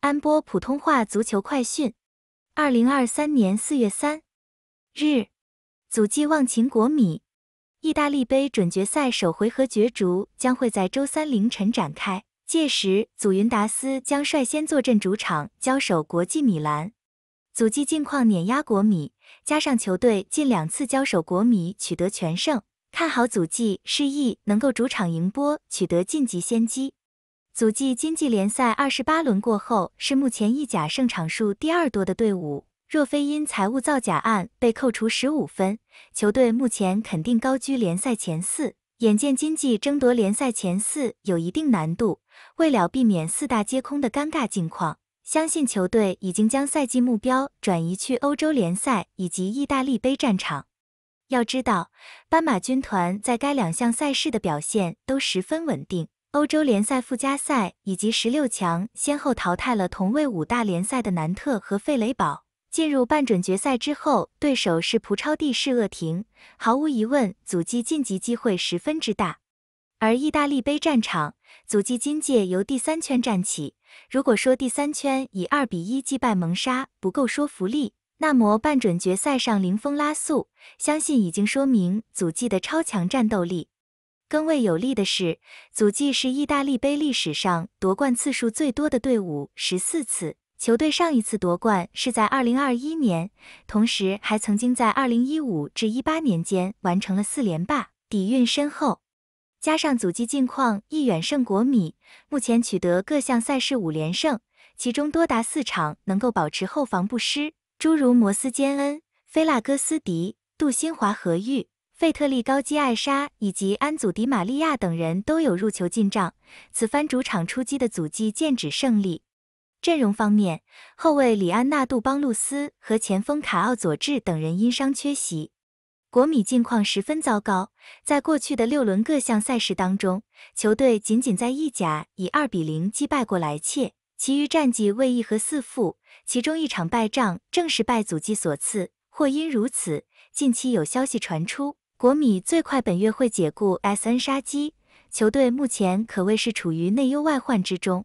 安播普通话足球快讯：二零二三年四月三日，祖记旺情国米，意大利杯准决赛首回合角逐将会在周三凌晨展开。届时，祖云达斯将率先坐镇主场交手国际米兰。祖记近况碾压国米，加上球队近两次交手国米取得全胜，看好祖记示意能够主场赢波，取得晋级先机。足迹经济联赛二十八轮过后，是目前意甲胜场数第二多的队伍。若非因财务造假案被扣除十五分，球队目前肯定高居联赛前四。眼见经济争夺联赛前四有一定难度，为了避免四大皆空的尴尬境况，相信球队已经将赛季目标转移去欧洲联赛以及意大利杯战场。要知道，斑马军团在该两项赛事的表现都十分稳定。欧洲联赛附加赛以及十六强先后淘汰了同为五大联赛的南特和费雷堡，进入半准决赛之后，对手是葡超地士厄廷，毫无疑问，祖击晋级机会十分之大。而意大利杯战场，祖击今届由第三圈战起，如果说第三圈以二比一击败蒙沙不够说服力，那么半准决赛上零封拉素，相信已经说明祖记的超强战斗力。更为有利的是，祖迹是意大利杯历史上夺冠次数最多的队伍，十四次。球队上一次夺冠是在二零二一年，同时还曾经在二零一五至一八年间完成了四连霸，底蕴深厚。加上祖籍近况亦远胜国米，目前取得各项赛事五连胜，其中多达四场能够保持后防不失，诸如摩斯、坚恩、菲拉哥斯迪、杜新华和玉。费特利、高基、艾莎以及安祖迪、玛利亚等人都有入球进账。此番主场出击的祖击剑指胜利。阵容方面，后卫里安娜、杜邦、路斯和前锋卡奥、佐治等人因伤缺席。国米近况十分糟糕，在过去的六轮各项赛事当中，球队仅仅在意甲以二比零击败过莱切，其余战绩为一和四负，其中一场败仗正是拜祖基所赐。或因如此，近期有消息传出。国米最快本月会解雇 S.N. 杀机，球队目前可谓是处于内忧外患之中。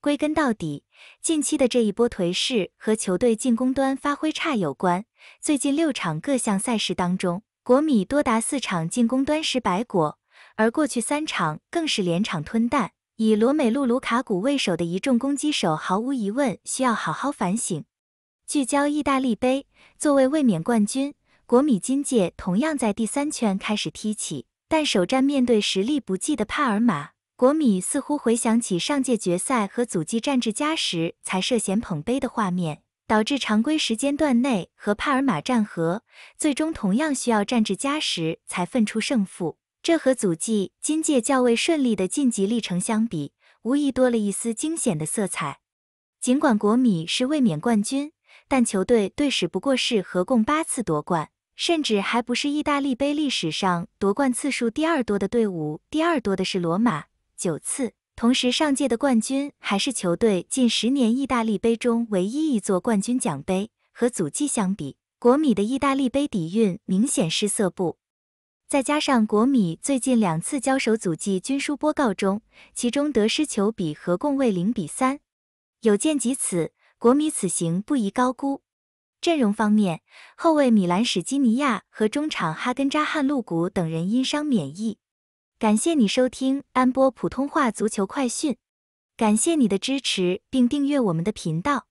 归根到底，近期的这一波颓势和球队进攻端发挥差有关。最近六场各项赛事当中，国米多达四场进攻端失白果，而过去三场更是连场吞蛋。以罗美路、卢卡古为首的一众攻击手，毫无疑问需要好好反省。聚焦意大利杯，作为卫冕冠军。国米金界同样在第三圈开始踢起，但首战面对实力不济的帕尔马，国米似乎回想起上届决赛和阻击战至加时才涉嫌捧杯的画面，导致常规时间段内和帕尔马战和，最终同样需要战至加时才分出胜负。这和阻击金界较为顺利的晋级历程相比，无疑多了一丝惊险的色彩。尽管国米是卫冕冠军，但球队队史不过是合共八次夺冠。甚至还不是意大利杯历史上夺冠次数第二多的队伍，第二多的是罗马，九次。同时，上届的冠军还是球队近十年意大利杯中唯一一座冠军奖杯。和祖迹相比，国米的意大利杯底蕴明显失色不。再加上国米最近两次交手，祖迹均输波告终，其中得失球比和共为零比三。有见及此，国米此行不宜高估。阵容方面，后卫米兰史基尼亚和中场哈根扎汉露古等人因伤免疫。感谢你收听安波普通话足球快讯，感谢你的支持并订阅我们的频道。